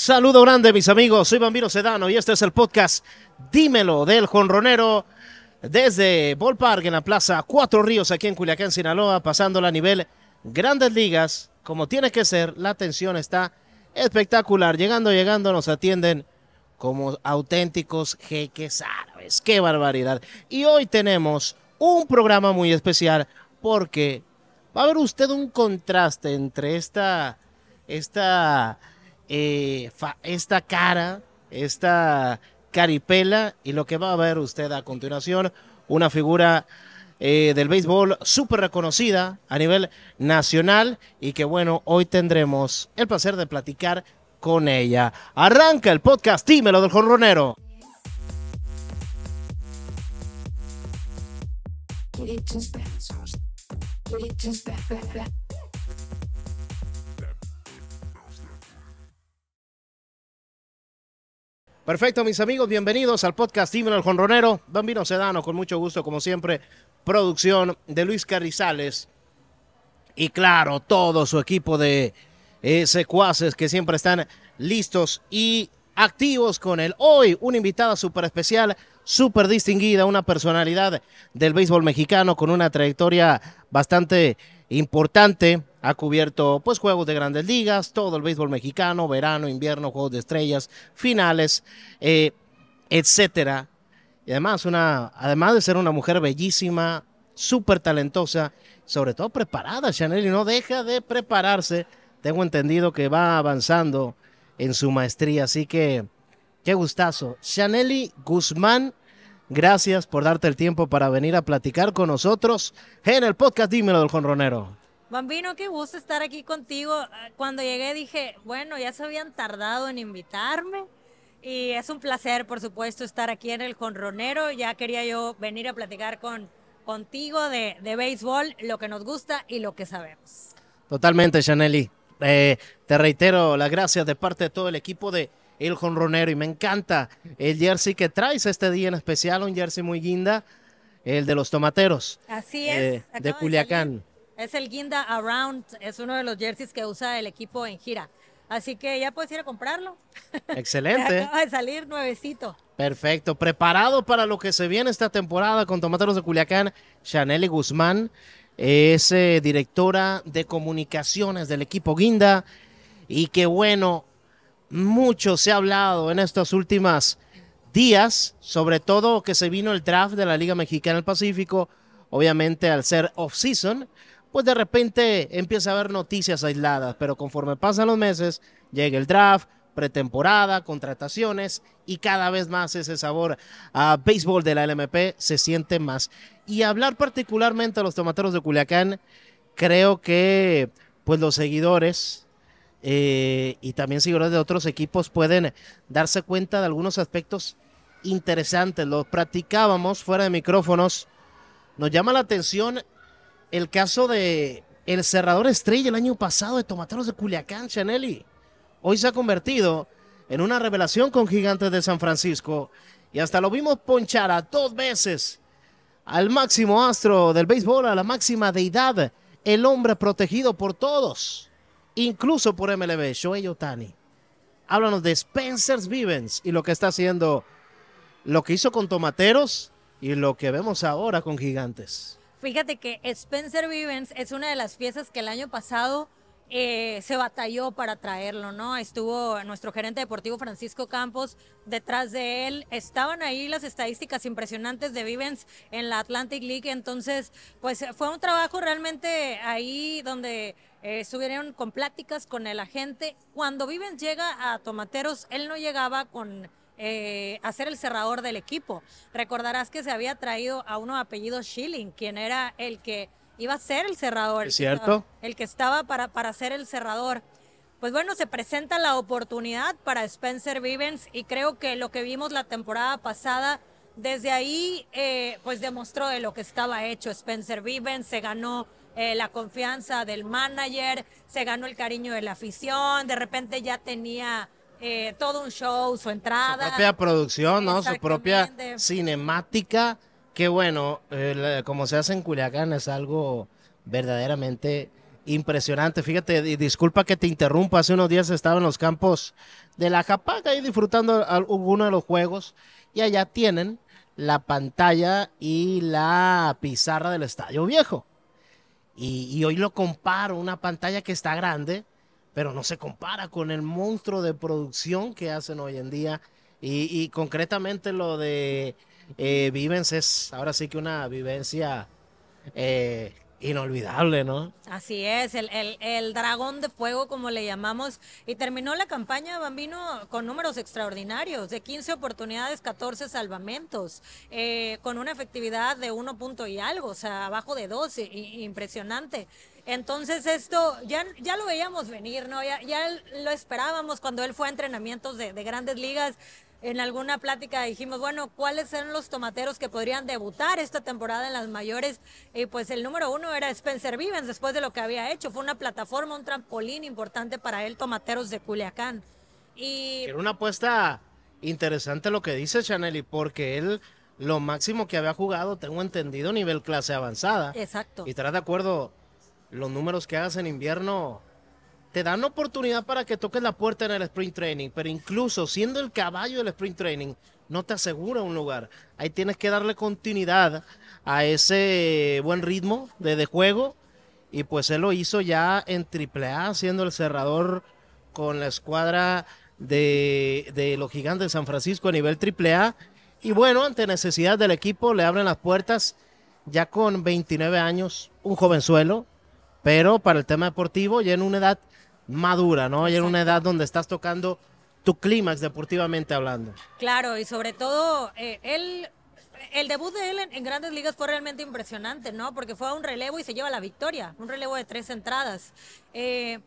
Saludo grande, mis amigos. Soy Bambino Sedano y este es el podcast Dímelo del Jonronero desde Ballpark en la Plaza Cuatro Ríos, aquí en Culiacán, Sinaloa, pasándola a nivel Grandes Ligas. Como tiene que ser, la atención está espectacular. Llegando, llegando, nos atienden como auténticos jeques árabes. ¡Qué barbaridad! Y hoy tenemos un programa muy especial porque va a ver usted un contraste entre esta. esta eh, esta cara, esta caripela y lo que va a ver usted a continuación, una figura eh, del béisbol súper reconocida a nivel nacional y que bueno, hoy tendremos el placer de platicar con ella. Arranca el podcast, dímelo del jorronero. Perfecto, mis amigos, bienvenidos al podcast Dímelo el Jonronero. Bambino Sedano, con mucho gusto, como siempre, producción de Luis Carrizales. Y claro, todo su equipo de eh, secuaces que siempre están listos y activos con él. Hoy, una invitada súper especial, súper distinguida, una personalidad del béisbol mexicano con una trayectoria bastante importante ha cubierto pues juegos de grandes ligas, todo el béisbol mexicano, verano, invierno, juegos de estrellas, finales, eh, etcétera. Y además, una, además de ser una mujer bellísima, súper talentosa, sobre todo preparada, Chaneli no deja de prepararse. Tengo entendido que va avanzando en su maestría, así que qué gustazo. Chaneli Guzmán, gracias por darte el tiempo para venir a platicar con nosotros en el podcast Dímelo del Ronero. Bambino, qué gusto estar aquí contigo. Ah, cuando llegué dije, bueno, ya se habían tardado en invitarme. Y es un placer, por supuesto, estar aquí en el Conronero. Ya quería yo venir a platicar con, contigo de, béisbol, lo que nos gusta y lo que sabemos. Totalmente, Chaneli. Eh, te reitero las gracias de parte de todo el equipo de El Conronero Y me encanta el jersey que traes este día en especial, un jersey muy guinda, el de los tomateros. Así es. Eh, de Culiacán. Es el guinda around, es uno de los jerseys que usa el equipo en gira. Así que ya puedes ir a comprarlo. Excelente. acaba de salir nuevecito. Perfecto. Preparado para lo que se viene esta temporada con Tomateros de Culiacán, Chanel Guzmán es eh, directora de comunicaciones del equipo Guinda. Y que bueno, mucho se ha hablado en estos últimos días, sobre todo que se vino el draft de la Liga Mexicana del Pacífico, obviamente al ser off-season, pues de repente empieza a haber noticias aisladas, pero conforme pasan los meses, llega el draft, pretemporada, contrataciones y cada vez más ese sabor a béisbol de la LMP se siente más. Y hablar particularmente a los tomateros de Culiacán, creo que pues los seguidores eh, y también seguidores de otros equipos pueden darse cuenta de algunos aspectos interesantes. Los practicábamos fuera de micrófonos. Nos llama la atención el caso de el cerrador estrella el año pasado de Tomateros de Culiacán, Chaneli, Hoy se ha convertido en una revelación con Gigantes de San Francisco y hasta lo vimos ponchar a dos veces al máximo astro del béisbol, a la máxima deidad, el hombre protegido por todos, incluso por MLB, Shoei Otani. Háblanos de Spencer's Vivens y lo que está haciendo, lo que hizo con Tomateros y lo que vemos ahora con Gigantes. Fíjate que Spencer Vivens es una de las fiestas que el año pasado eh, se batalló para traerlo, ¿no? Estuvo nuestro gerente deportivo Francisco Campos detrás de él. Estaban ahí las estadísticas impresionantes de Vivens en la Atlantic League. Entonces, pues fue un trabajo realmente ahí donde eh, estuvieron con pláticas con el agente. Cuando Vivens llega a Tomateros, él no llegaba con hacer eh, a ser el cerrador del equipo. Recordarás que se había traído a uno apellido Schilling, quien era el que iba a ser el cerrador. ¿Es cierto? El que estaba, para, para ser el cerrador. Pues bueno, se presenta la oportunidad para Spencer Vivens y creo que lo que vimos la temporada pasada, desde ahí eh, pues demostró de lo que estaba hecho Spencer Vivens, se ganó eh, la confianza del manager, se ganó el cariño de la afición, de repente ya tenía eh, todo un show, su entrada. Su propia producción, ¿no? Su propia cinemática. Que bueno, eh, como se hace en Culiacán es algo verdaderamente impresionante. Fíjate, disculpa que te interrumpa, hace unos días estaba en los campos de la Japaca y disfrutando alguno de los juegos y allá tienen la pantalla y la pizarra del Estadio Viejo. y, hoy lo comparo, una pantalla que está grande pero no se compara con el monstruo de producción que hacen hoy en día. Y, concretamente lo de eh, Vivens es ahora sí que una vivencia eh, inolvidable, ¿no? Así es, el, dragón de fuego, como le llamamos, y terminó la campaña Bambino con números extraordinarios, de 15 oportunidades, 14 salvamentos, eh, con una efectividad de 1 punto y algo, o sea, abajo de 12 impresionante. Entonces esto ya, ya lo veíamos venir, ¿no? Ya, ya lo esperábamos cuando él fue a entrenamientos de, grandes ligas. En alguna plática dijimos, bueno, ¿cuáles eran los tomateros que podrían debutar esta temporada en las mayores? Y pues el número uno era Spencer Vivens después de lo que había hecho. Fue una plataforma, un trampolín importante para él, tomateros de Culiacán. Y... Era una apuesta interesante lo que dice Chanel, porque él lo máximo que había jugado, tengo entendido, nivel clase avanzada. Exacto. Y estarás de acuerdo, los números que hagas en invierno te dan oportunidad para que toques la puerta en el sprint training, pero incluso siendo el caballo del sprint training, no te asegura un lugar. Ahí tienes que darle continuidad a ese buen ritmo de, juego. Y pues él lo hizo ya en AAA, siendo el cerrador con la escuadra de, de los gigantes de San Francisco a nivel AAA. Y bueno, ante necesidad del equipo, le abren las puertas ya con 29 años, un jovenzuelo, pero para el tema deportivo ya en una edad madura, ¿no? Ya en una edad donde estás tocando tu clímax deportivamente hablando. Claro, y sobre todo eh, él el debut de él en, grandes ligas fue realmente impresionante, ¿no? Porque fue a un relevo y se lleva la victoria, un relevo de tres entradas. Eh,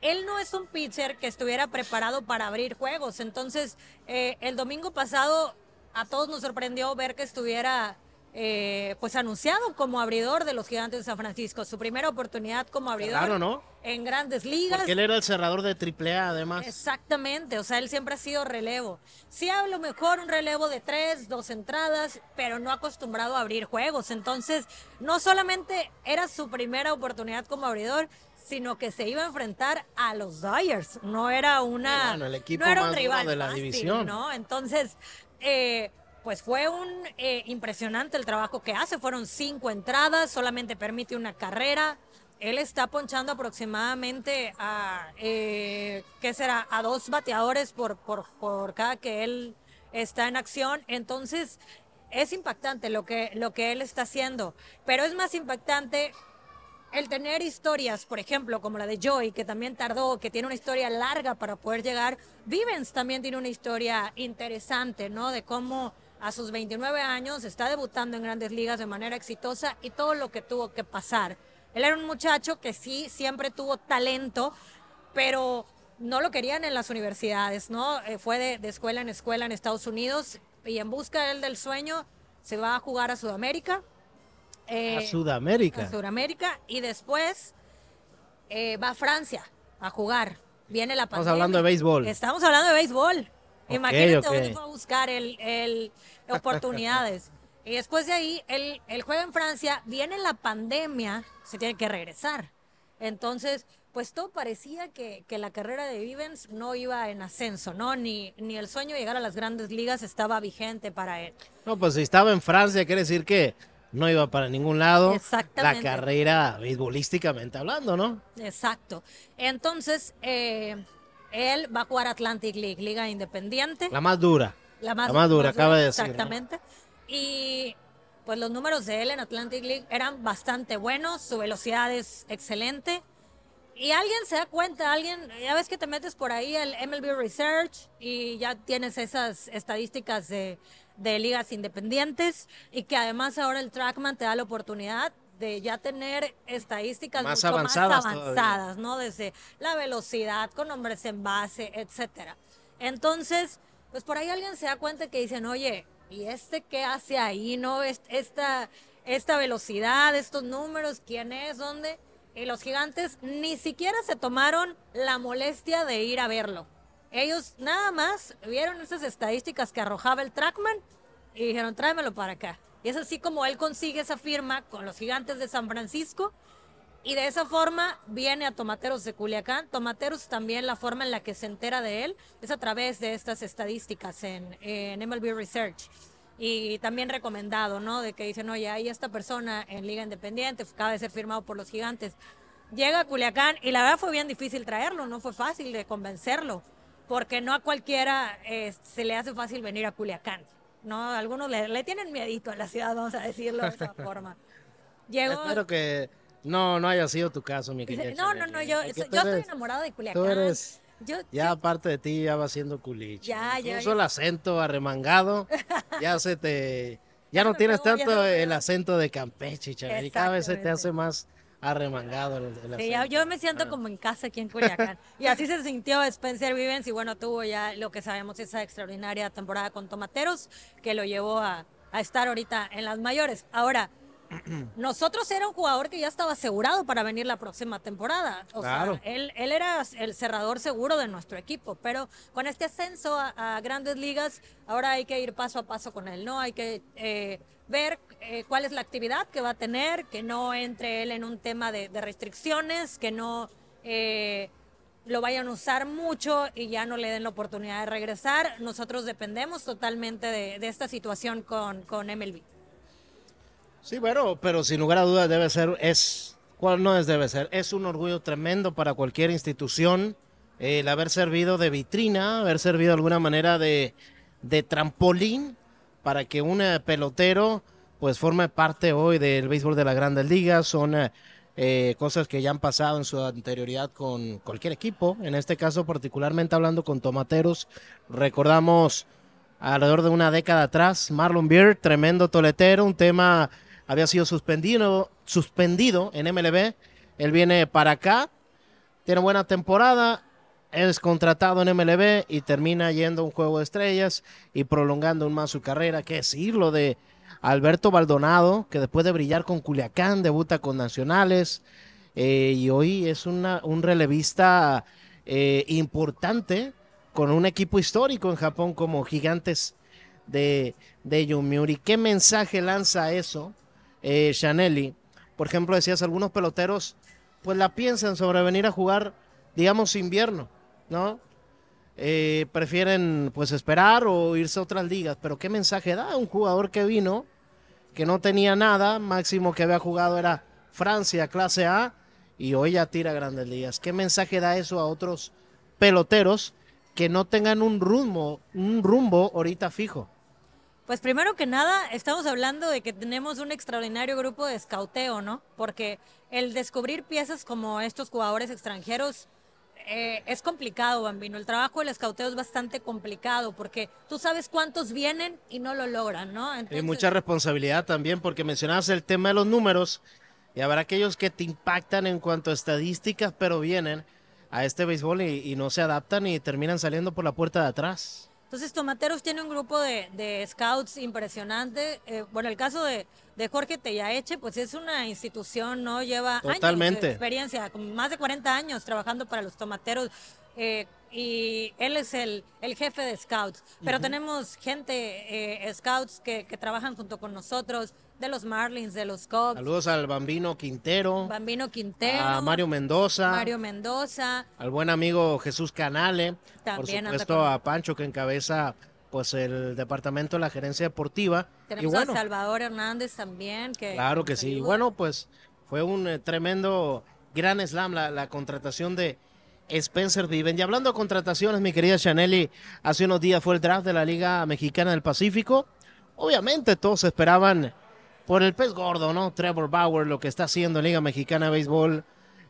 él no es un pitcher que estuviera preparado para abrir juegos, entonces eh, el domingo pasado a todos nos sorprendió ver que estuviera eh, pues anunciado como abridor de los Gigantes de San Francisco. Su primera oportunidad como abridor claro, ¿no? en grandes ligas. Porque él era el cerrador de AAA, además. Exactamente, o sea, él siempre ha sido relevo. si a lo mejor un relevo de tres, dos entradas, pero no acostumbrado a abrir juegos. Entonces, no solamente era su primera oportunidad como abridor, sino que se iba a enfrentar a los Dyers. No era una. equipo no era un rival de la división. ¿no? Entonces, eh, pues fue un eh, impresionante el trabajo que hace. Fueron cinco entradas, solamente permite una carrera. Él está ponchando aproximadamente a, eh, ¿qué será? A dos bateadores por, por cada que él está en acción. Entonces, es impactante lo que, lo que él está haciendo. Pero es más impactante el tener historias, por ejemplo, como la de Joy, que también tardó, que tiene una historia larga para poder llegar. Vivens también tiene una historia interesante, ¿no? De cómo a sus 29 años, está debutando en grandes ligas de manera exitosa y todo lo que tuvo que pasar. Él era un muchacho que sí, siempre tuvo talento, pero no lo querían en las universidades, ¿no? Eh, fue de, escuela en escuela en Estados Unidos y en busca del sueño se va a jugar a Sudamérica. Eh, a Sudamérica. Sudamérica y después eh, va a Francia a jugar. Viene la pandemia. Estamos hablando de béisbol. Estamos hablando de béisbol. Imagínate, uno fue a buscar el, oportunidades. y después de ahí, el él, juega en Francia, viene la pandemia, se tiene que regresar. Entonces, pues todo parecía que, la carrera de Vivens no iba en ascenso, ¿no? Ni, ni el sueño de llegar a las grandes ligas estaba vigente para él. No, pues si estaba en Francia, quiere decir que no iba para ningún lado. La carrera beisbolísticamente hablando, ¿no? Exacto. Entonces, eh, él va a jugar Atlantic League, liga independiente. La más dura. La más, dura, acaba de decir. Exactamente. Y pues los números de él en Atlantic League eran bastante buenos, su velocidad es excelente. Y alguien se da cuenta, alguien, ya ves que te metes por ahí el MLB Research y ya tienes esas estadísticas de, de ligas independientes y que además ahora el Trackman te da la oportunidad de ya tener estadísticas más mucho avanzadas, más avanzadas ¿no? Desde la velocidad, con hombres en base, etcétera. Entonces, pues por ahí alguien se da cuenta que dicen, oye, ¿y este qué hace ahí? ¿No? Esta, esta velocidad, estos números, quién es, dónde. Y los gigantes ni siquiera se tomaron la molestia de ir a verlo. Ellos nada más vieron esas estadísticas que arrojaba el trackman y dijeron, tráemelo para acá. Y es así como él consigue esa firma con los gigantes de San Francisco. Y de esa forma viene a Tomateros de Culiacán. Tomateros también la forma en la que se entera de él es a través de estas estadísticas en, MLB Research. Y también recomendado, ¿no? De que dicen, oye, ahí esta persona en Liga Independiente, pues, acaba de ser firmado por los gigantes. Llega a Culiacán y la verdad fue bien difícil traerlo, no fue fácil de convencerlo, porque no a cualquiera eh, se le hace fácil venir a Culiacán. ¿no? Algunos le, tienen miedito a la ciudad, vamos a decirlo de esa forma. Espero que no, no haya sido tu caso, mi querida. No, no, no, yo, estoy enamorado de Culiacán. ya aparte de ti ya va siendo culiche. Ya, ya, el acento arremangado, ya se te... Ya no tienes tanto el acento de Campeche, chaval, y cada vez te hace más arremangado. remangado yo me siento ah. como en casa aquí en Culiacán. y así se sintió Spencer Vivens y bueno, tuvo ya lo que sabemos, esa extraordinaria temporada con Tomateros que lo llevó a, estar ahorita en las mayores. Ahora, nosotros era un jugador que ya estaba asegurado para venir la próxima temporada. O sea, él, era el cerrador seguro de nuestro equipo, pero con este ascenso a, grandes ligas, ahora hay que ir paso a paso con él, ¿no? Hay que eh, ver eh, cuál es la actividad que va a tener, que no entre él en un tema de, restricciones, que no eh, lo vayan a usar mucho y ya no le den la oportunidad de regresar. Nosotros dependemos totalmente de, esta situación con, con MLB. Sí, bueno, pero sin lugar a dudas debe ser, es, cuál no es debe ser, es un orgullo tremendo para cualquier institución eh, el haber servido de vitrina, haber servido de alguna manera de, de trampolín para que un pelotero pues forma parte hoy del béisbol de la Grandes Liga. Son eh, cosas que ya han pasado en su anterioridad con cualquier equipo. En este caso, particularmente hablando con Tomateros, recordamos alrededor de una década atrás, Marlon Beer, tremendo toletero, un tema había sido suspendido, suspendido en MLB. Él viene para acá, tiene buena temporada, es contratado en MLB y termina yendo a un juego de estrellas y prolongando aún más su carrera. ¿Qué decirlo de Alberto Baldonado, que después de brillar con Culiacán, debuta con Nacionales eh, y hoy es una, un relevista eh, importante con un equipo histórico en Japón como Gigantes de, de Yumiuri. ¿Qué mensaje lanza eso, eh, Por ejemplo, decías, algunos peloteros pues la piensan sobre venir a jugar, digamos, invierno, ¿no? Eh, prefieren pues esperar o irse a otras ligas. Pero qué mensaje da un jugador que vino, que no tenía nada, máximo que había jugado era Francia, clase A, y hoy ya tira grandes ligas. ¿Qué mensaje da eso a otros peloteros que no tengan un rumbo, un rumbo ahorita fijo? Pues primero que nada, estamos hablando de que tenemos un extraordinario grupo de escauteo, ¿no? Porque el descubrir piezas como estos jugadores extranjeros eh, es complicado, Bambino. El trabajo del escauteo es bastante complicado porque tú sabes cuántos vienen y no lo logran, ¿no? Y mucha responsabilidad también porque mencionabas el tema de los números y habrá aquellos que te impactan en cuanto a estadísticas, pero vienen a este béisbol y no se adaptan y terminan saliendo por la puerta de atrás. Entonces, Tomateros tiene un grupo de, scouts impresionante. Eh, bueno, el caso de, Jorge Tellaeche, pues es una institución, ¿no? Lleva años de experiencia, más de 40 años trabajando para los Tomateros. Eh, y él es el, el, jefe de scouts. Pero tenemos gente, eh, scouts, que, que trabajan junto con nosotros de los Marlins, de los Cubs. Saludos al Bambino Quintero. Bambino Quintero. A Mario Mendoza. Mario Mendoza. Al buen amigo Jesús Canale. También por supuesto a Pancho que encabeza pues el departamento de la gerencia deportiva. Tenemos a Salvador Hernández también. claro que sí. bueno, pues fue un eh, tremendo gran slam la, contratación de, Spencer Viven. Y hablando de contrataciones, mi querida Chanelli, hace unos días fue el draft de la Liga Mexicana del Pacífico. Obviamente todos esperaban por el pez gordo, ¿no? Trevor Bauer, lo que está haciendo en Liga Mexicana de Béisbol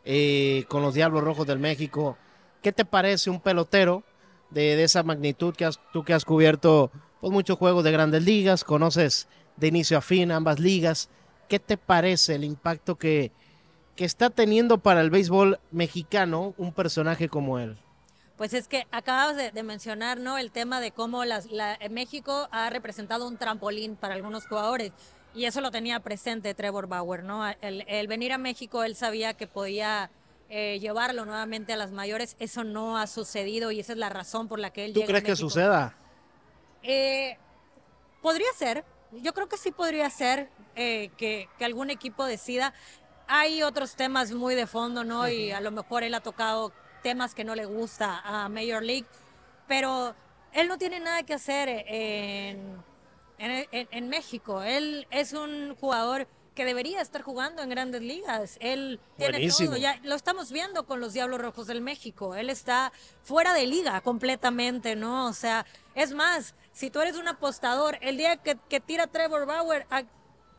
eh, con los Diablos Rojos del México. ¿Qué te parece un pelotero de, esa magnitud que tú que has cubierto pues, muchos juegos de grandes ligas, conoces de inicio a fin ambas ligas? ¿Qué te parece el impacto que, que está teniendo para el béisbol mexicano un personaje como él? Pues es que acabas de, mencionar ¿no? el tema de cómo México ha representado un trampolín para algunos jugadores. Y eso lo tenía presente Trevor Bauer, ¿no? El, venir a México, él sabía que podía eh, llevarlo nuevamente a las mayores. Eso no ha sucedido y esa es la razón por la que él. ¿Tú crees que suceda? Eh, podría ser. Yo creo que sí podría ser eh, que, algún equipo decida. Hay otros temas muy de fondo, ¿no? Y a lo mejor él ha tocado temas que no le gusta a Major League, pero él no tiene nada que hacer en en, México. Él es un jugador que debería estar jugando en grandes ligas. Él tiene todo, lo estamos viendo con los Diablos Rojos del México. Él está fuera de liga completamente, ¿no? O sea, es más, si tú eres un apostador, el día que, tira Trevor Bauer,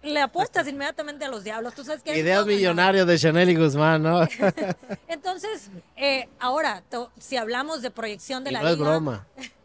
le apuestas inmediatamente a los Diablos. Tú sabes que Ideas millonarios de Chanel y Guzmán, ¿no? Entonces, eh, ahora, si hablamos de proyección de la no liga. broma.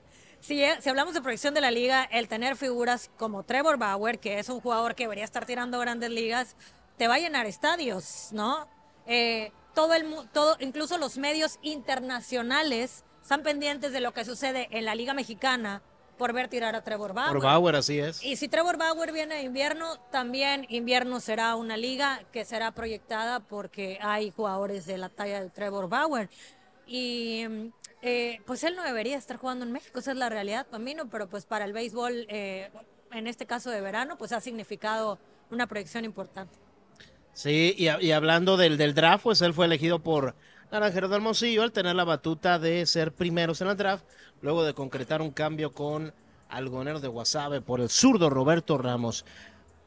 Eh, si, hablamos de proyección de la liga, el tener figuras como Trevor Bauer, que es un jugador que debería estar tirando grandes ligas, te va a llenar estadios, ¿no? Eh, todo el todo, incluso los medios internacionales están pendientes de lo que sucede en la Liga Mexicana por ver tirar a Trevor Bauer. Por Bauer, así es. Y si Trevor Bauer viene a invierno, también invierno será una liga que será proyectada porque hay jugadores de la talla de Trevor Bauer. Y mm, eh, pues él no debería estar jugando en México, esa es la realidad para Pero pues para el béisbol, eh, en este caso de verano, pues ha significado una proyección importante. Sí, y, hablando del, del draft, pues él fue elegido por Naranjero de Hermosillo al tener la batuta de ser primeros en el draft, luego de concretar un cambio con Algonero de Guasave por el zurdo Roberto Ramos.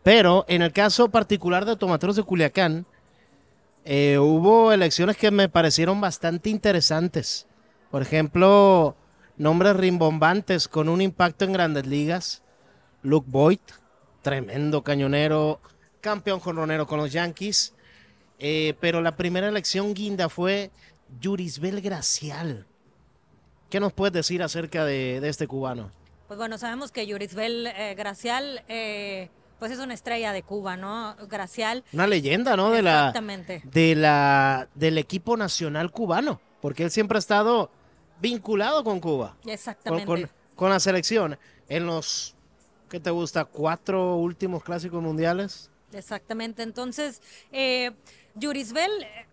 Pero en el caso particular de Tomateros de Culiacán, eh, hubo elecciones que me parecieron bastante interesantes. Por ejemplo, nombres rimbombantes con un impacto en grandes ligas. Luke Boyd, tremendo cañonero, campeón jonronero con los Yankees. Eh, pero la primera elección guinda fue Yurisbel Gracial. ¿Qué nos puedes decir acerca de, este cubano? Pues bueno, sabemos que Yurisbel eh, Gracial eh, pues es una estrella de Cuba, ¿no? Gracial. Una leyenda, ¿no? De Exactamente. de la, del equipo nacional cubano, porque él siempre ha estado vinculado con Cuba. Exactamente. Con, la selección. En los, ¿qué te gusta? Cuatro últimos clásicos mundiales. Exactamente. Entonces, eh, eh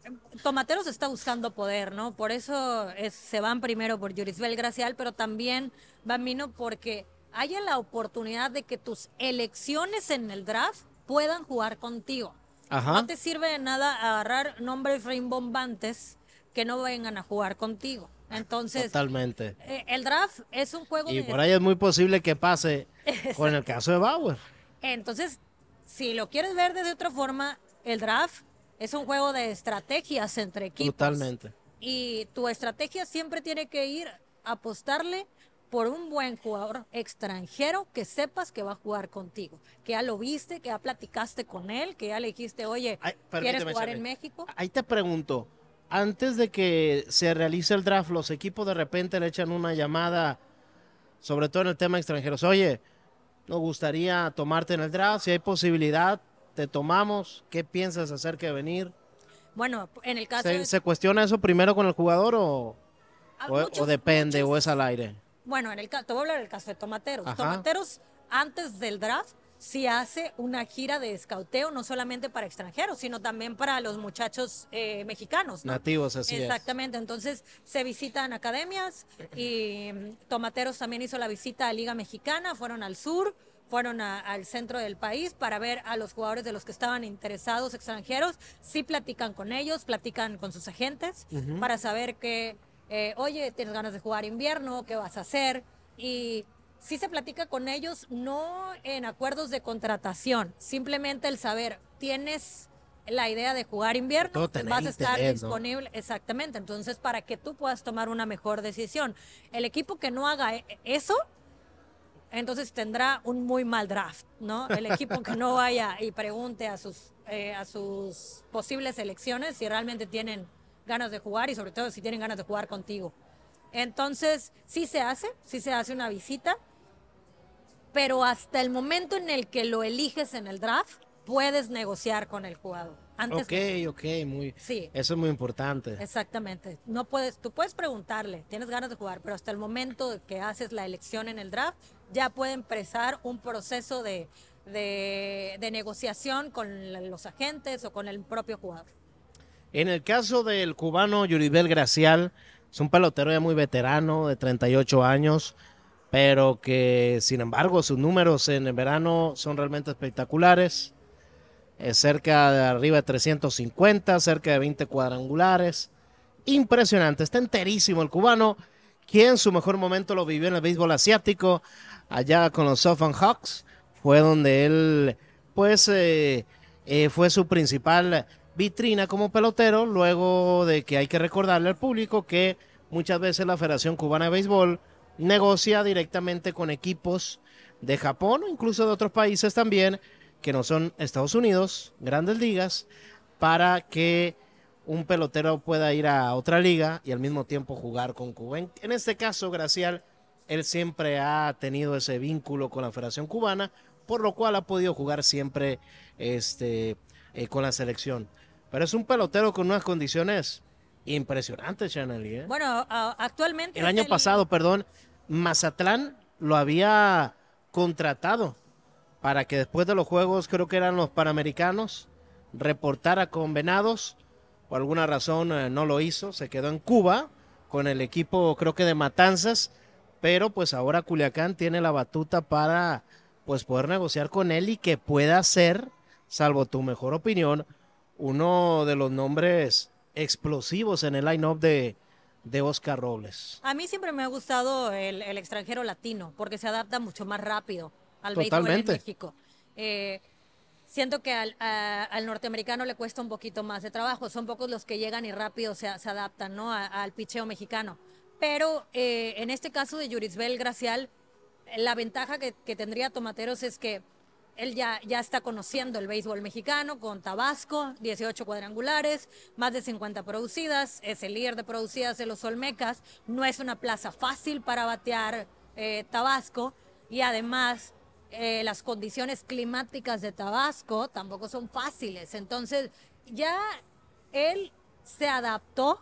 Tomateros está buscando poder, ¿no? Por eso se van primero por Yurisbel Gracial, pero también Bambino porque haya la oportunidad de que tus elecciones en el draft puedan jugar contigo. No te sirve de nada agarrar nombres rimbombantes que no vengan a jugar contigo. Entonces, Totalmente. Eh, el draft es un juego. Y por ahí es muy posible que pase con el caso de Bauer. Entonces, si lo quieres ver desde otra forma, el draft es un juego de estrategias entre equipos. Totalmente. Y tu estrategia siempre tiene que ir a apostarle por un buen jugador extranjero que sepas que va a jugar contigo, que ya lo viste, que ya platicaste con él, que ya le dijiste, oye, ¿quieres jugar en México? Ahí te pregunto, antes de que se realice el draft, los equipos de repente le echan una llamada, sobre todo en el tema extranjeros. Oye, nos gustaría tomarte en el draft, si hay posibilidad, te tomamos, ¿qué piensas hacer que venir? Bueno, en el caso... ¿Se, ¿se cuestiona eso primero con el jugador o, ah, o, depende o es al aire? Bueno, en el, te voy a hablar del caso de Tomateros. Tomateros, antes del draft, si hace una gira de escauteo, no solamente para extranjeros, sino también para los muchachos eh, mexicanos. Nativos, así Exactamente. Entonces, se visitan academias y mm, Tomateros también hizo la visita a Liga Mexicana, fueron al sur, fueron al centro del país para ver a los jugadores de los que estaban interesados extranjeros. Sí platican con ellos, platican con sus agentes para saber que, eh, oye, tienes ganas de jugar invierno, ¿qué vas a hacer? Y si se platica con ellos, no en acuerdos de contratación, simplemente el saber, tienes la idea de jugar invierno, vas a estar disponible, exactamente, entonces para que tú puedas tomar una mejor decisión. El equipo que no haga eh, eso, entonces tendrá un muy mal draft, ¿no? El equipo que no vaya y pregunte a sus, eh, a sus posibles elecciones si realmente tienen ganas de jugar y sobre todo si tienen ganas de jugar contigo. Entonces, sí se hace, sí se hace una visita, pero hasta el momento en el que lo eliges en el draft, puedes negociar con el jugador. ok, ok, muy. Sí. Eso es muy importante. Exactamente. No puedes, tú puedes preguntarle, tienes ganas de jugar, pero hasta el momento que haces la elección en el draft, ya puede empezar un proceso de, de negociación con los agentes o con el propio jugador. En el caso del cubano Yuribel Gracial, es un pelotero ya muy veterano, de 38 años, pero que sin embargo sus números en el verano son realmente espectaculares. cerca de arriba de 350, cerca de 20 cuadrangulares. Impresionante, está enterísimo el cubano, quien su mejor momento lo vivió en el béisbol asiático, allá con los Southern Hawks. Fue donde él, pues, eh, eh, fue su principal vitrina como pelotero, luego de que hay que recordarle al público que muchas veces la Federación Cubana de Béisbol negocia directamente con equipos de Japón o incluso de otros países también que no son Estados Unidos, grandes ligas, para que un pelotero pueda ir a otra liga y al mismo tiempo jugar con Cuba. En, este caso, Gracial, él siempre ha tenido ese vínculo con la Federación Cubana, por lo cual ha podido jugar siempre este, eh, con la selección. Pero es un pelotero con unas condiciones impresionantes, Chanel. ¿eh? Bueno, actualmente. El año pasado, perdón, Mazatlán lo había contratado para que después de los juegos, creo que eran los panamericanos, reportara con Venados. Por alguna razón eh, no lo hizo, se quedó en Cuba con el equipo, creo que de Matanzas. Pero pues ahora Culiacán tiene la batuta para pues poder negociar con él y que pueda ser, salvo tu mejor opinión, uno de los nombres explosivos en el line-up de, de Oscar Robles. A mí siempre me ha gustado el, extranjero latino, porque se adapta mucho más rápido al béisbol en México. Eh, siento que al, norteamericano le cuesta un poquito más de trabajo. Son pocos los que llegan y rápido se, adaptan al picheo mexicano. Pero eh, en este caso de Yurisbel Gracial, la ventaja que tendría Tomateros es que él ya, ya está conociendo el béisbol mexicano con Tabasco, 18 cuadrangulares, más de 50 producidas, es el líder de producidas de los Olmecas, no es una plaza fácil para batear eh, Tabasco y además eh, las condiciones climáticas de Tabasco tampoco son fáciles. Entonces ya él se adaptó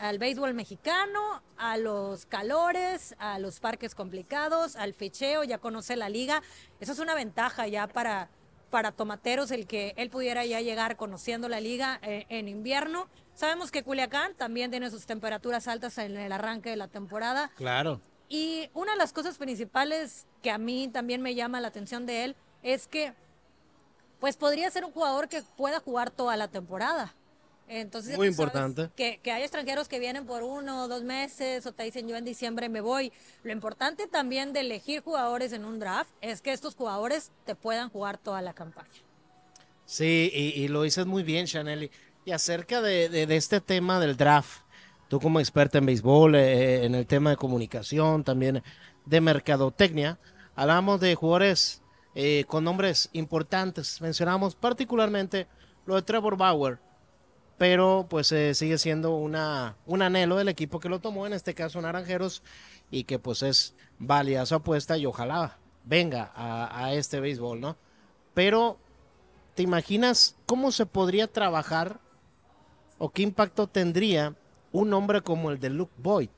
al béisbol mexicano, a los calores, a los parques complicados, al fecheo, ya conoce la liga. Eso es una ventaja ya para, para Tomateros el que él pudiera ya llegar conociendo la liga eh, en invierno. Sabemos que Culiacán también tiene sus temperaturas altas en el arranque de la temporada. Claro. Y una de las cosas principales que a mí también me llama la atención de él es que pues podría ser un jugador que pueda jugar toda la temporada. Entonces, Muy importante. Que, hay extranjeros que vienen por uno o dos meses o te dicen yo en diciembre me voy. Lo importante también de elegir jugadores en un draft es que estos jugadores te puedan jugar toda la campaña. Sí, y, lo dices muy bien, Chanel. Y acerca de, este tema del draft, tú como experta en béisbol, eh, eh, en el tema de comunicación, también de mercadotecnia, hablamos de jugadores eh, con nombres importantes. Mencionamos particularmente lo de Trevor Bauer pero pues eh, sigue siendo una, un anhelo del equipo que lo tomó, en este caso Naranjeros, y que pues es válida su apuesta y ojalá venga a, a este béisbol, ¿no? Pero, ¿te imaginas cómo se podría trabajar o qué impacto tendría un hombre como el de Luke Boyd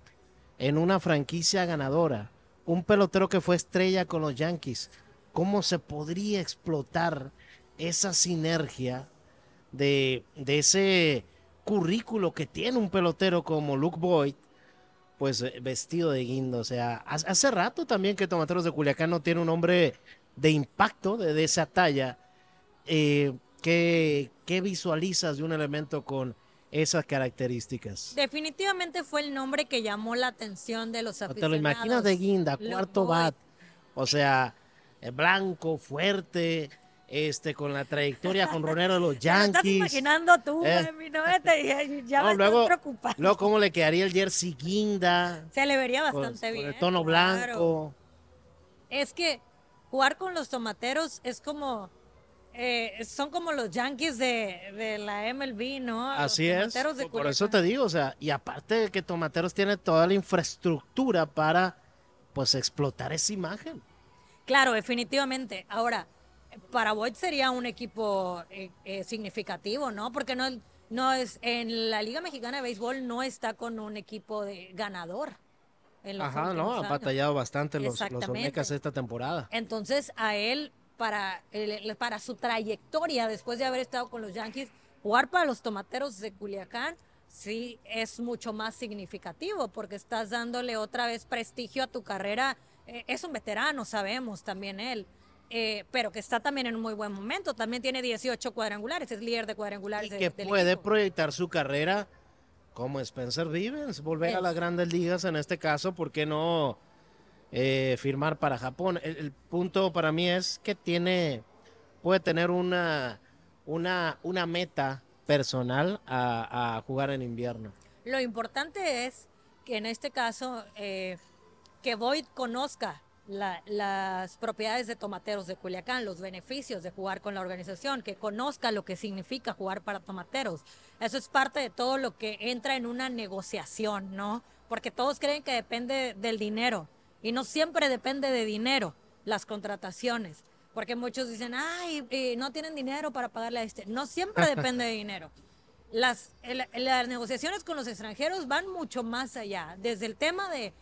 en una franquicia ganadora? Un pelotero que fue estrella con los Yankees. ¿Cómo se podría explotar esa sinergia de, ese currículo que tiene un pelotero como Luke Boyd, pues eh, vestido de guinda O sea, hace rato también que Tomateros de Culiacán no tiene un hombre de impacto de, esa talla. Eh, ¿qué, visualizas de un elemento con esas características. Definitivamente fue el nombre que llamó la atención de los aficionados. ¿Te lo imaginas de Guinda, cuarto bat? O sea, eh, blanco, fuerte, este, con la trayectoria con Ronero de los Yankees. estás imaginando tú, eh. no, te, ya no, me luego, estás ¿cómo le quedaría el jersey guinda? Se le vería bastante bien. Con el tono blanco. Es que jugar con los tomateros es como... Eh, son como los Yankees de, la MLB, ¿no? Así es. por eso te digo, o sea, y aparte de que Tomateros tiene toda la infraestructura para, pues, explotar esa imagen. Claro, definitivamente. Ahora, para Boyd sería un equipo eh, eh, significativo, ¿no? Porque no, no es, en la Liga Mexicana de Béisbol no está con un equipo de ganador. Ajá, no, ha batallado bastante los, los esta temporada. Entonces, a él, para, para su trayectoria, después de haber estado con los Yankees, jugar para los tomateros de Culiacán, sí es mucho más significativo, porque estás dándole otra vez prestigio a tu carrera. Eh, es un veterano, sabemos también él. Eh, pero que está también en un muy buen momento. También tiene 18 cuadrangulares, es líder de cuadrangulares. Y que puede proyectar su carrera como Spencer Vivens, volver a las grandes ligas en este caso, ¿por qué no eh, firmar para Japón? El, punto para mí es que tiene, puede tener una, meta personal a, jugar en invierno. Lo importante es que en este caso, eh, que Boyd conozca las propiedades de tomateros de Culiacán, los beneficios de jugar con la organización, que conozca lo que significa jugar para tomateros. Eso es parte de todo lo que entra en una negociación, ¿no? Porque todos creen que depende del dinero y no siempre depende de dinero las contrataciones. Porque muchos dicen, ay, no tienen dinero para pagarle a este. No siempre depende de dinero. Las, las negociaciones con los extranjeros van mucho más allá, desde el tema de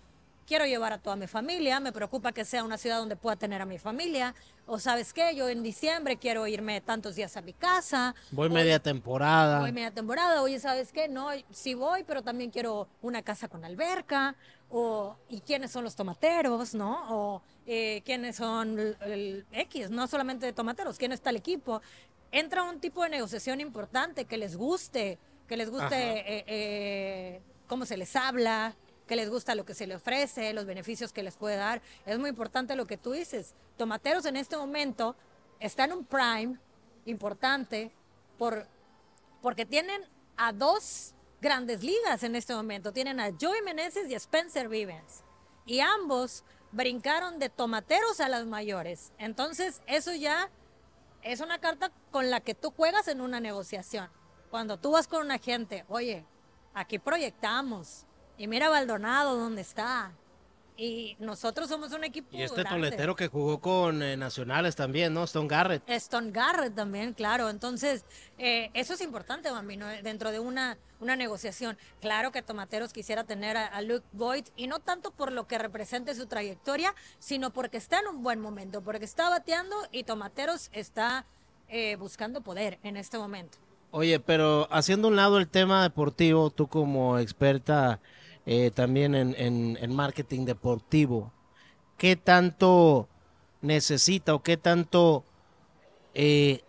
quiero llevar a toda mi familia, me preocupa que sea una ciudad donde pueda tener a mi familia, o sabes qué, yo en diciembre quiero irme tantos días a mi casa. Voy media temporada. Voy media temporada, oye, sabes qué, no, sí voy, pero también quiero una casa con alberca, o y quiénes son los tomateros, ¿no? O eh, quiénes son el, X, no solamente de tomateros, quién está el equipo. Entra un tipo de negociación importante que les guste, que les guste eh, eh, cómo se les habla, que les gusta lo que se le ofrece, los beneficios que les puede dar. Es muy importante lo que tú dices. Tomateros en este momento está en un prime importante por, porque tienen a dos grandes ligas en este momento. Tienen a Joey Meneses y a Spencer Vivens. Y ambos brincaron de tomateros a las mayores. Entonces, eso ya es una carta con la que tú juegas en una negociación. Cuando tú vas con un agente, oye, aquí proyectamos, y mira Baldonado, ¿dónde está? Y nosotros somos un equipo. Y este toletero que jugó con eh, Nacionales también, ¿no? Stone Garrett. Stone Garrett también, claro. Entonces, eh, eso es importante, Bambino, dentro de una, una negociación. Claro que Tomateros quisiera tener a, Luke Boyd, y no tanto por lo que represente su trayectoria, sino porque está en un buen momento, porque está bateando y Tomateros está eh, buscando poder en este momento. Oye, pero haciendo un lado el tema deportivo, tú como experta eh, también en, marketing deportivo, ¿qué tanto necesita o qué tanto eh,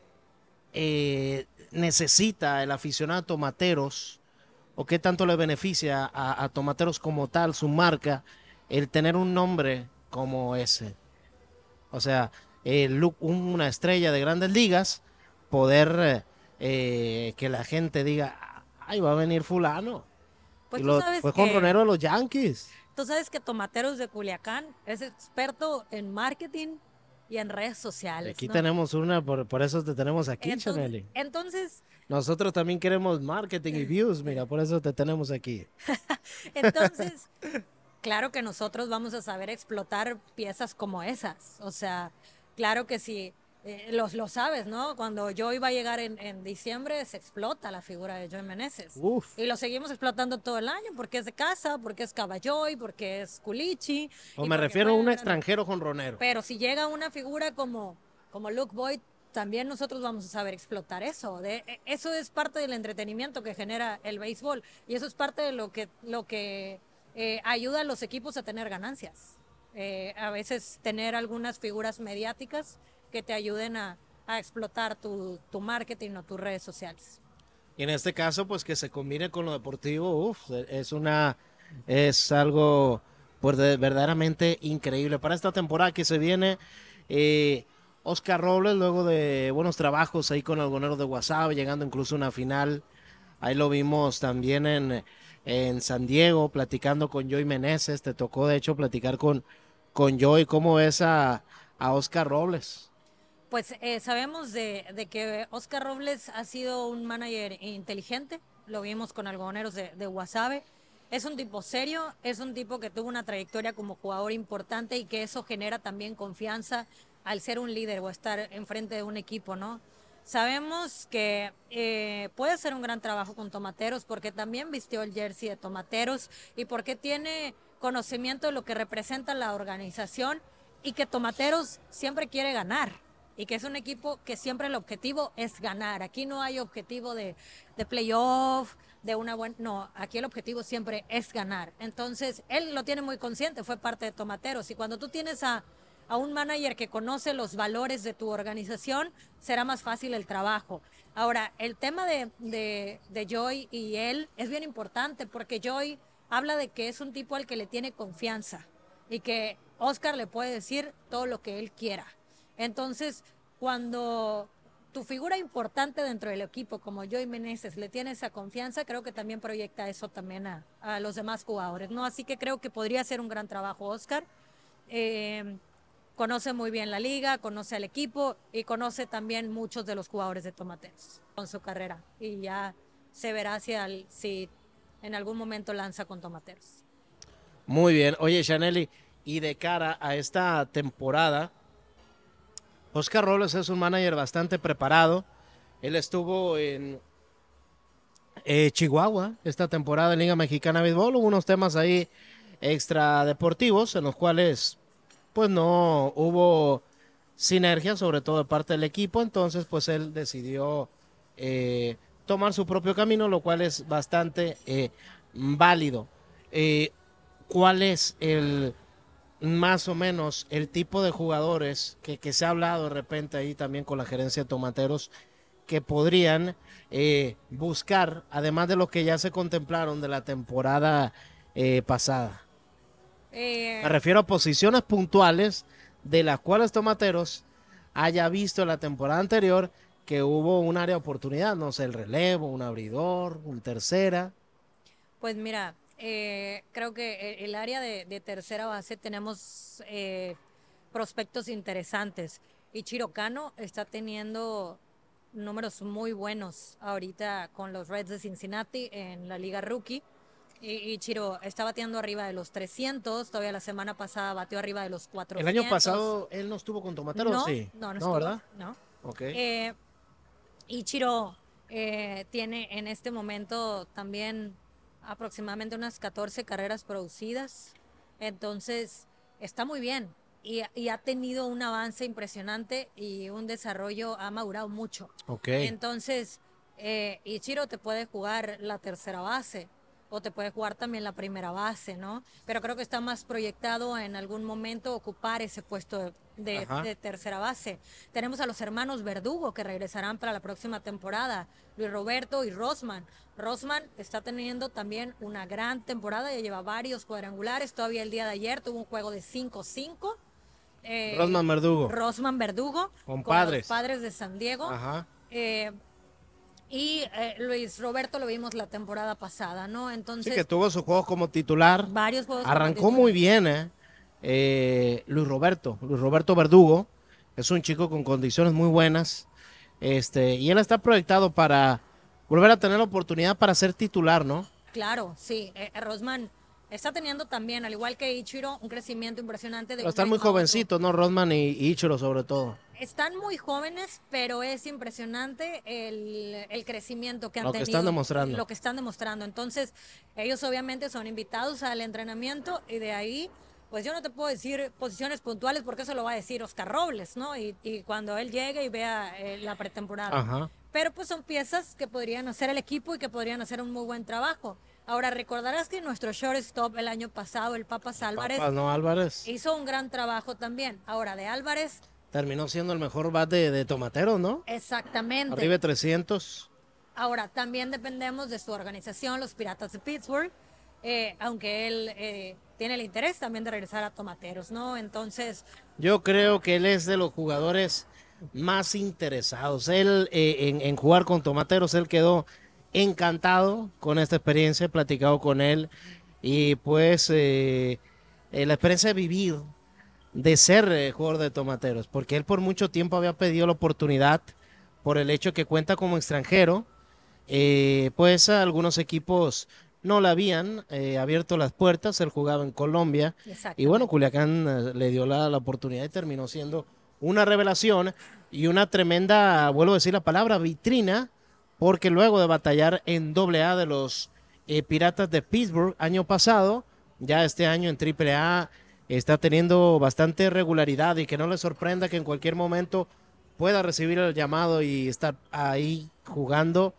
eh, necesita el aficionado a Tomateros o qué tanto le beneficia a, Tomateros como tal, su marca, el tener un nombre como ese? O sea, una estrella de grandes ligas, poder que la gente diga, ahí va a venir fulano. Pues tú sabes fue con Ronero de los Yankees. Tú sabes que Tomateros de Culiacán es experto en marketing y en redes sociales. Aquí tenemos una, por, eso te tenemos aquí, entonces, Entonces. Nosotros también queremos marketing y views, mira, por eso te tenemos aquí. entonces, claro que nosotros vamos a saber explotar piezas como esas. O sea, claro que sí. Eh, los, lo sabes, ¿no? Cuando yo iba a llegar en, en diciembre, se explota la figura de Joe Meneses. Y lo seguimos explotando todo el año, porque es de casa, porque es caballoy, porque es culichi. O me refiero a un extranjero jonronero. Pero si llega una figura como, como Luke Boyd, también nosotros vamos a saber explotar eso. E, eso es parte del entretenimiento que genera el béisbol. Y eso es parte de lo que, lo que eh, ayuda a los equipos a tener ganancias. Eh, a veces tener algunas figuras mediáticas que te ayuden a, explotar tu, marketing o tus redes sociales. Y en este caso, pues que se combine con lo deportivo, es una es algo pues verdaderamente increíble para esta temporada que se viene. Eh, Oscar Robles, luego de buenos trabajos ahí con Algonero de WhatsApp, llegando incluso a una final. Ahí lo vimos también en, San Diego, platicando con Joy Meneses. Te tocó, de hecho, platicar con, con Joy. ¿Cómo ves a, a Oscar Robles? Pues eh, sabemos de, que Oscar Robles ha sido un manager inteligente, lo vimos con algoneros de, de Wasabe. Es un tipo serio, es un tipo que tuvo una trayectoria como jugador importante y que eso genera también confianza al ser un líder o estar enfrente de un equipo, ¿no? Sabemos que eh, puede hacer un gran trabajo con Tomateros porque también vistió el jersey de Tomateros y porque tiene conocimiento de lo que representa la organización y que Tomateros siempre quiere ganar y que es un equipo que siempre el objetivo es ganar. Aquí no hay objetivo de, playoff, de una buena... No, aquí el objetivo siempre es ganar. Entonces, él lo tiene muy consciente, fue parte de Tomateros. Y cuando tú tienes a, un manager que conoce los valores de tu organización, será más fácil el trabajo. Ahora, el tema de Joy y él es bien importante porque Joy habla de que es un tipo al que le tiene confianza y que Oscar le puede decir todo lo que él quiera. Entonces, cuando tu figura importante dentro del equipo, como Joy Meneses, le tiene esa confianza, creo que también proyecta eso también a, los demás jugadores, ¿no? Así que creo que podría ser un gran trabajo, Oscar. Eh, conoce muy bien la liga, conoce al equipo y conoce también muchos de los jugadores de Tomateros con su carrera. Y ya se verá si, si en algún momento lanza con Tomateros. Muy bien. Oye, Chaneli, y de cara a esta temporada, Oscar Robles es un manager bastante preparado. Él estuvo en eh, Chihuahua esta temporada en Liga Mexicana de Béisbol. Hubo unos temas ahí extradeportivos en los cuales pues no hubo sinergia, sobre todo de parte del equipo. Entonces pues él decidió eh, tomar su propio camino, lo cual es bastante eh, válido. ¿Cuál es el más o menos el tipo de jugadores que, se ha hablado de repente ahí también con la gerencia de tomateros que podrían eh, buscar, además de lo que ya se contemplaron de la temporada eh, pasada? Eh, Me refiero a posiciones puntuales de las cuales Tomateros haya visto la temporada anterior que hubo un área de oportunidad, no sé, el relevo, un abridor, un tercera. Pues mira, eh, creo que e, el área de, tercera base tenemos eh, prospectos interesantes. Y Chirocano está teniendo números muy buenos ahorita con los Reds de Cincinnati en la liga rookie. Y, Chiro está bateando arriba de los 300, todavía la semana pasada batió arriba de los 400. ¿El año pasado él no estuvo con Tomatero? No, no, no, ¿verdad? No. Ok. Eh, Chiro tiene en este momento también aproximadamente unas 14 carreras producidas. Entonces, está muy bien y, ha tenido un avance impresionante y un desarrollo, ha madurado mucho. Ok. Entonces, eh, Ichiro te puede jugar la tercera base, o te puede jugar también la primera base, ¿no? Pero creo que está más proyectado en algún momento ocupar ese puesto de, tercera base. Tenemos a los hermanos Verdugo que regresarán para la próxima temporada, Luis Roberto y Rosman. Rosman está teniendo también una gran temporada, ya lleva varios cuadrangulares, todavía el día de ayer tuvo un juego de 5-5. Eh, Rosman Verdugo. Rosman Verdugo. Con, padres. padres de San Diego. Ajá. Eh, y eh, Luis Roberto lo vimos la temporada pasada, ¿no? Entonces. Sí, que tuvo su juego como titular. Varios juegos. Arrancó muy bien, ¿eh? ¿eh? Luis Roberto, Luis Roberto Verdugo, es un chico con condiciones muy buenas. Este, y él está proyectado para volver a tener la oportunidad para ser titular, ¿no? Claro, sí. Eh, eh Rosman, Está teniendo también, al igual que Ichiro, un crecimiento impresionante. De pero están muy jovencitos, ¿no? Rodman y Ichiro sobre todo. Están muy jóvenes, pero es impresionante el, crecimiento que han tenido. Lo que están demostrando. Lo que están demostrando. Entonces, ellos obviamente son invitados al entrenamiento y de ahí pues yo no te puedo decir posiciones puntuales porque eso lo va a decir Oscar Robles, ¿no? Y, cuando él llegue y vea eh, la pretemporada. Pero pues son piezas que podrían hacer el equipo y que podrían hacer un muy buen trabajo. Ahora, recordarás que nuestro shortstop el año pasado, el Papas Álvarez. Hizo un gran trabajo también. Ahora, de Álvarez. Terminó siendo el mejor bat de, tomateros, ¿no? Exactamente. Arriba 300. Ahora, también dependemos de su organización, los Piratas de Pittsburgh, eh, aunque él eh, tiene el interés también de regresar a Tomateros, ¿no? Entonces. Yo creo que él es de los jugadores más interesados. Él eh, en, en jugar con Tomateros, él quedó encantado con esta experiencia, he platicado con él y pues eh, eh, la experiencia de vivir, de ser eh, jugador de tomateros, porque él por mucho tiempo había pedido la oportunidad por el hecho que cuenta como extranjero, pues algunos equipos no la habían abierto las puertas, él jugaba en Colombia y bueno, Culiacán le dio la, la oportunidad y terminó siendo una revelación y una tremenda, vuelvo a decir la palabra, vitrina porque luego de batallar en AA de los eh, Piratas de Pittsburgh año pasado, ya este año en AAA está teniendo bastante regularidad y que no le sorprenda que en cualquier momento pueda recibir el llamado y estar ahí jugando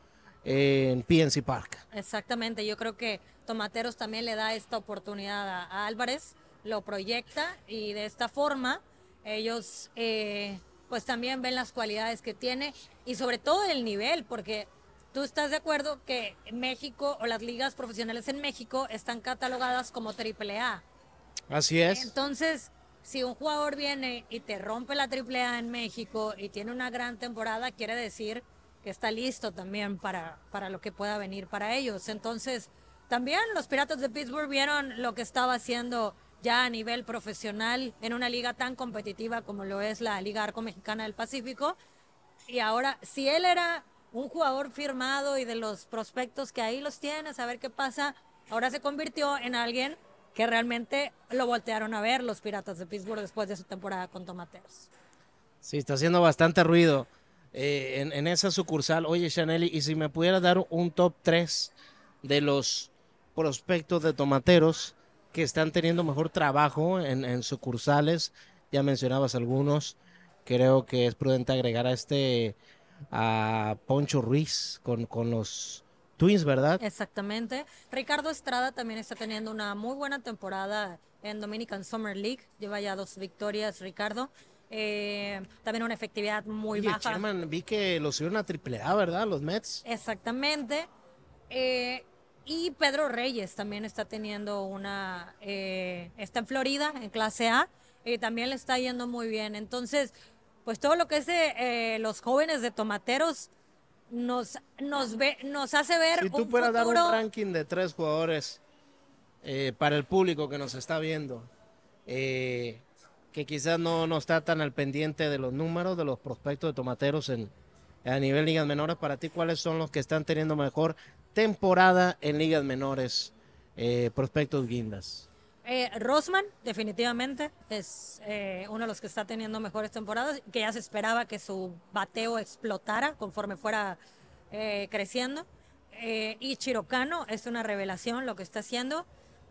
eh, en PNC Park. Exactamente, yo creo que Tomateros también le da esta oportunidad a, Álvarez, lo proyecta y de esta forma ellos eh, pues también ven las cualidades que tiene y sobre todo el nivel, porque tú estás de acuerdo que México o las ligas profesionales en México están catalogadas como triple A. Así es. Entonces, si un jugador viene y te rompe la triple A en México y tiene una gran temporada, quiere decir que está listo también para, para lo que pueda venir para ellos. Entonces, también los Piratas de Pittsburgh vieron lo que estaba haciendo ya a nivel profesional en una liga tan competitiva como lo es la Liga Arco Mexicana del Pacífico. Y ahora, si él era un jugador firmado y de los prospectos que ahí los tiene, a ver qué pasa, ahora se convirtió en alguien que realmente lo voltearon a ver los Piratas de Pittsburgh después de su temporada con Tomateros. Sí, está haciendo bastante ruido eh, en, esa sucursal. Oye, Chaneli y si me pudieras dar un top 3 de los prospectos de Tomateros, que están teniendo mejor trabajo en, sucursales. Ya mencionabas algunos. Creo que es prudente agregar a este a Poncho Ruiz con, con los Twins, ¿verdad? Exactamente. Ricardo Estrada también está teniendo una muy buena temporada en Dominican Summer League. Lleva ya dos victorias, Ricardo. Eh, también una efectividad muy Oye, baja. vi que lo subieron a triple ¿verdad? Los Mets. Exactamente. Eh, y Pedro Reyes también está teniendo una, eh, está en Florida, en clase A, y también le está yendo muy bien. Entonces, pues todo lo que es eh, los jóvenes de tomateros nos, nos, ve, nos hace ver. Si tú un dar un ranking de tres jugadores eh, para el público que nos está viendo, que quizás no, no está tan al pendiente de los números de los prospectos de tomateros en, a nivel ligas menores, para ti, ¿cuáles son los que están teniendo mejor temporada en ligas menores, eh, prospectos guindas? Eh, Rosman, definitivamente, es eh, uno de los que está teniendo mejores temporadas, que ya se esperaba que su bateo explotara conforme fuera creciendo. y Chirocano es una revelación lo que está haciendo.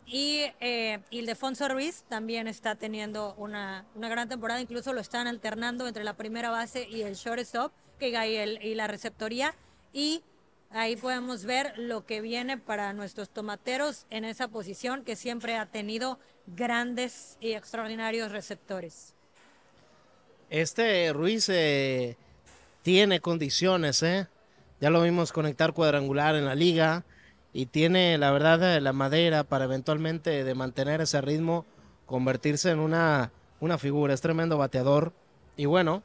Y eh, Ildefonso Ruiz también está teniendo una, una, gran temporada, incluso lo están alternando entre la primera base y el shortstop que y, y la receptoría y ahí podemos ver lo que viene para nuestros tomateros en esa posición que siempre ha tenido grandes y extraordinarios receptores. Este Ruiz eh, tiene condiciones, ¿eh? Ya lo vimos conectar cuadrangular en la liga y tiene, la verdad, eh, la madera para eventualmente de mantener ese ritmo, convertirse en una, una figura. Es tremendo bateador. Y bueno,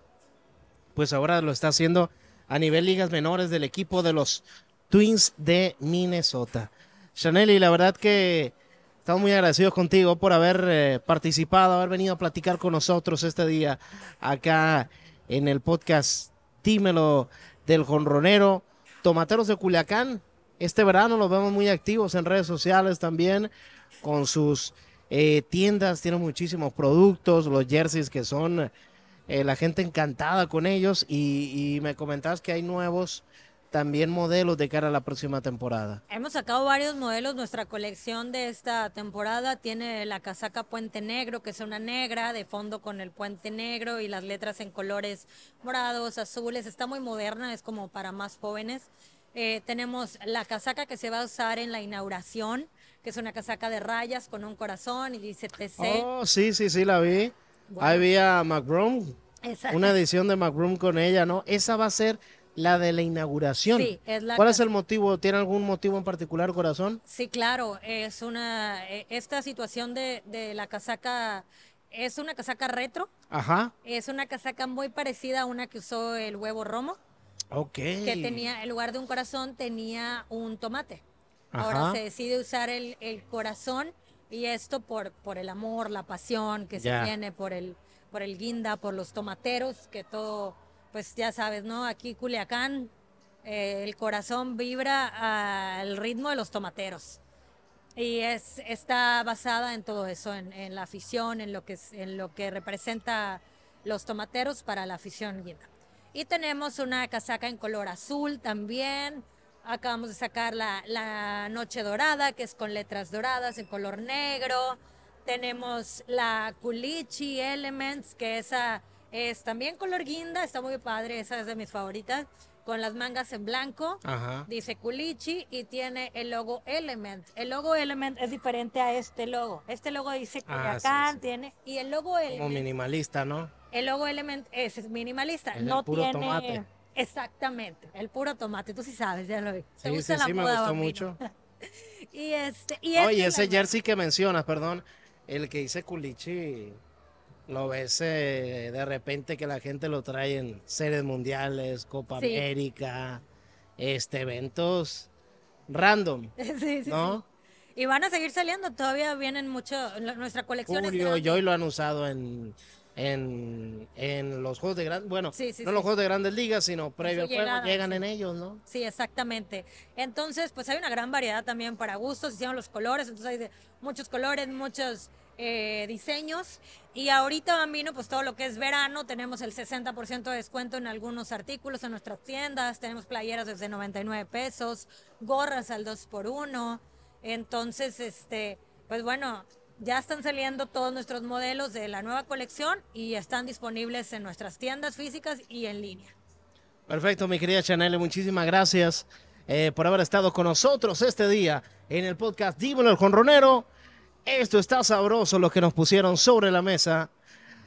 pues ahora lo está haciendo a nivel ligas menores del equipo de los Twins de Minnesota. Chanel, y la verdad que estamos muy agradecidos contigo por haber eh, participado, haber venido a platicar con nosotros este día acá en el podcast Tímelo del Jonronero. Tomateros de Culiacán, este verano los vemos muy activos en redes sociales también con sus eh, tiendas, tienen muchísimos productos, los jerseys que son... Eh, la gente encantada con ellos y, me comentabas que hay nuevos también modelos de cara a la próxima temporada. Hemos sacado varios modelos. Nuestra colección de esta temporada tiene la casaca Puente Negro, que es una negra de fondo con el puente negro y las letras en colores morados, azules. Está muy moderna, es como para más jóvenes. Eh, tenemos la casaca que se va a usar en la inauguración, que es una casaca de rayas con un corazón y dice TC. Oh, sí, sí, sí, la vi había Ahí Una edición de McBroom con ella, ¿no? Esa va a ser la de la inauguración. ¿Cuál es el motivo? ¿Tiene algún motivo en particular, corazón? Sí, claro. Es una. E, esta situación de, la casaca. Es una casaca retro. Ajá. Es una casaca muy parecida a una que usó el huevo romo. Ok. Que tenía, en lugar de un corazón, tenía un tomate. Ahora se decide usar el, el corazón y esto por, por el amor, la pasión que se tiene, por el, por el guinda, por los tomateros, que todo, pues ya sabes, ¿no? Aquí Culiacán, eh, el corazón vibra al ritmo de los tomateros. Y es, está basada en todo eso, en, la afición, en lo, que, en lo que representa los tomateros para la afición guinda. Y tenemos una casaca en color azul también, Acabamos de sacar la, Noche Dorada, que es con letras doradas en color negro. Tenemos la Culichi Elements, que esa es también color guinda, está muy padre, esa es de mis favoritas, con las mangas en blanco. Dice Culichi y tiene el logo Element. El logo Element es diferente a este logo. Este logo dice Culiacán, ah, tiene. Y el logo Element. Como minimalista, ¿no? El logo Element es, minimalista. no puro tiene. Tomate Exactamente, el puro tomate, tú sí sabes, ya lo vi. sí, sí, sí, me gustó mucho. y este, Oye, este ese jersey que mencionas, perdón, el que dice culichi, lo ves eh, de repente que la gente lo trae en series mundiales, Copa América, este, eventos random, sí, sí, ¿no? Y van a seguir saliendo, todavía vienen mucho, nuestra colección. Julio y hoy lo han usado en en, los juegos de gran bueno, no los juegos de grandes ligas, sino previo al juego, llegan en ellos, ¿no? Sí, exactamente. Entonces, pues hay una gran variedad también para gustos, llaman los colores, entonces hay muchos colores, muchos eh, diseños. Y ahorita, Bambino, pues todo lo que es verano, tenemos el 60% de descuento en algunos artículos en nuestras tiendas, tenemos playeras desde 99 pesos, gorras al 2x1, entonces, este, pues bueno, ya están saliendo todos nuestros modelos de la nueva colección y están disponibles en nuestras tiendas físicas y en línea. Perfecto, mi querida Chanel, muchísimas gracias eh, por haber estado con nosotros este día en el podcast Dímelo el ronero Esto está sabroso, lo que nos pusieron sobre la mesa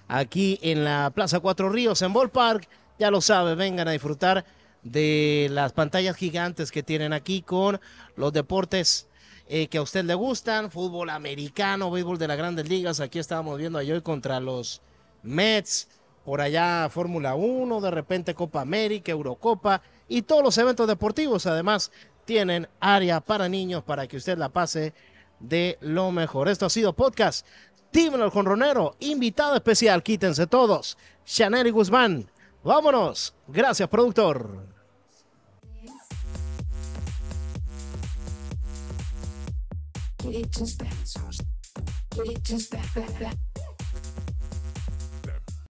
aquí en la Plaza Cuatro Ríos, en Ballpark. Ya lo sabe, vengan a disfrutar de las pantallas gigantes que tienen aquí con los deportes eh, que a usted le gustan, fútbol americano, béisbol de las grandes ligas, aquí estábamos viendo ayer contra los Mets, por allá Fórmula 1, de repente Copa América, Eurocopa y todos los eventos deportivos. Además, tienen área para niños para que usted la pase de lo mejor. Esto ha sido podcast. Dímelo el Conronero, invitado especial, quítense todos. Chanel y Guzmán, vámonos. Gracias, productor. It just bounces. it just that, that, that.